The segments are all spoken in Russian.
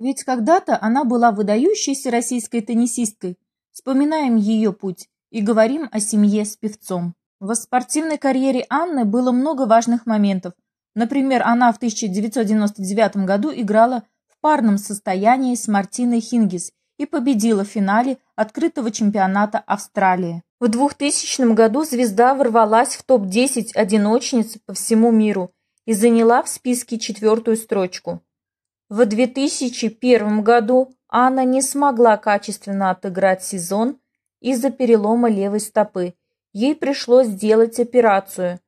Ведь когда-то она была выдающейся российской теннисисткой. Вспоминаем ее путь и говорим о семье с певцом. В спортивной карьере Анны было много важных моментов. Например, она в 1999 году играла в парном состоянии с Мартиной Хингис и победила в финале открытого чемпионата Австралии. В 2000 году звезда ворвалась в топ-10 одиночниц по всему миру и заняла в списке четвертую строчку. В 2001 году Анна не смогла качественно отыграть сезон из-за перелома левой стопы. Ей пришлось сделать операцию.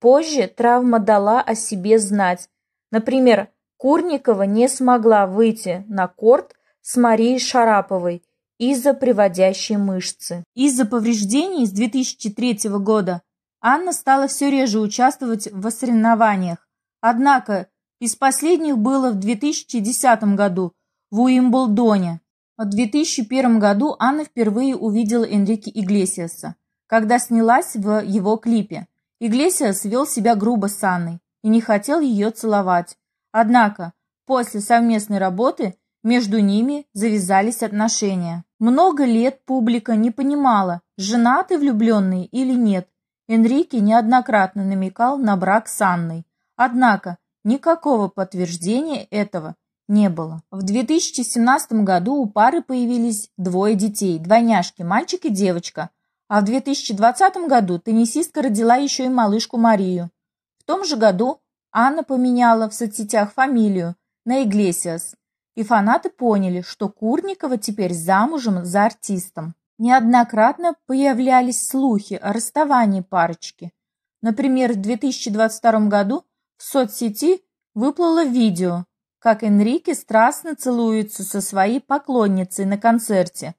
Позже травма дала о себе знать. Например, Курникова не смогла выйти на корт с Марией Шараповой из-за приводящей мышцы. Из-за повреждений с 2003 года Анна стала все реже участвовать в соревнованиях. Однако из последних было в 2010 году в Уимблдоне. В 2001 году Анна впервые увидела Энрике Иглесиаса, когда снялась в его клипе. Иглесиас вел себя грубо с Анной и не хотел ее целовать. Однако, после совместной работы между ними завязались отношения. Много лет публика не понимала, женаты влюбленные или нет. Энрике неоднократно намекал на брак с Анной. Однако, Никакого подтверждения этого не было. В 2017 году у пары появились двое детей, двойняшки, мальчик и девочка. А в 2020 году теннисистка родила еще и малышку Марию. В том же году Анна поменяла в соцсетях фамилию на Иглесиас, и фанаты поняли, что Курникова теперь замужем за артистом. Неоднократно появлялись слухи о расставании парочки. Например, в 2022 году в соцсети выплыло видео, как Энрике страстно целуется со своей поклонницей на концерте.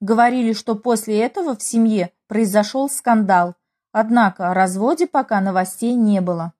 Говорили, что после этого в семье произошел скандал, однако о разводе пока новостей не было.